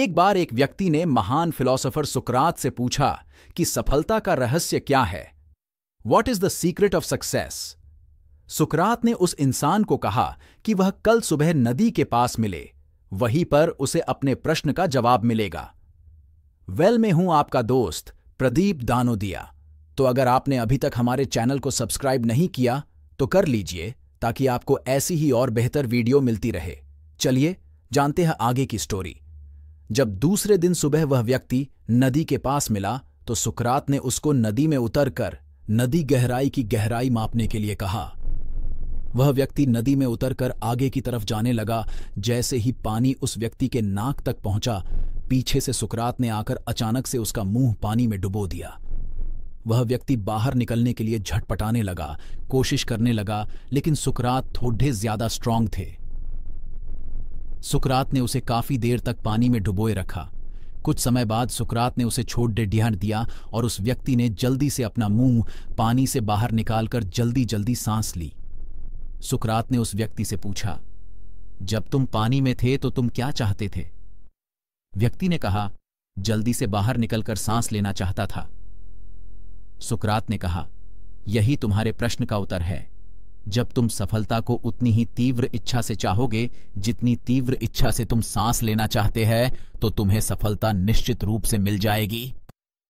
एक बार एक व्यक्ति ने महान फिलोसोफर सुकरात से पूछा कि सफलता का रहस्य क्या है what is the secret of success सुकरात ने उस इंसान को कहा कि वह कल सुबह नदी के पास मिले वहीं पर उसे अपने प्रश्न का जवाब मिलेगा वेल में हूं आपका दोस्त प्रदीप दानोदिया तो अगर आपने अभी तक हमारे चैनल को सब्सक्राइब नहीं किया तो कर लीजिए ताकि आपको ऐसी ही और बेहतर वीडियो मिलती रहे चलिए जानते हैं आगे की स्टोरी जब दूसरे दिन सुबह वह व्यक्ति नदी के पास मिला तो सुकरात ने उसको नदी में उतरकर नदी गहराई की गहराई मापने के लिए कहा वह व्यक्ति नदी में उतरकर आगे की तरफ जाने लगा जैसे ही पानी उस व्यक्ति के नाक तक पहुंचा पीछे से सुकरात ने आकर अचानक से उसका मुंह पानी में डुबो दिया वह व्यक्ति बाहर निकलने के लिए झटपटाने लगा कोशिश करने लगा लेकिन सुकरात थोड़े ज्यादा स्ट्रांग थे सुकरात ने उसे काफी देर तक पानी में डुबोए रखा कुछ समय बाद सुकरात ने उसे छोड़ डे दिया और उस व्यक्ति ने जल्दी से अपना मुंह पानी से बाहर निकालकर जल्दी जल्दी सांस ली सुकरात ने उस व्यक्ति से पूछा जब तुम पानी में थे तो तुम क्या चाहते थे व्यक्ति ने कहा जल्दी से बाहर निकलकर सांस लेना चाहता था सुकरात ने कहा यही तुम्हारे प्रश्न का उत्तर है जब तुम सफलता को उतनी ही तीव्र इच्छा से चाहोगे जितनी तीव्र इच्छा से तुम सांस लेना चाहते हैं तो तुम्हें सफलता निश्चित रूप से मिल जाएगी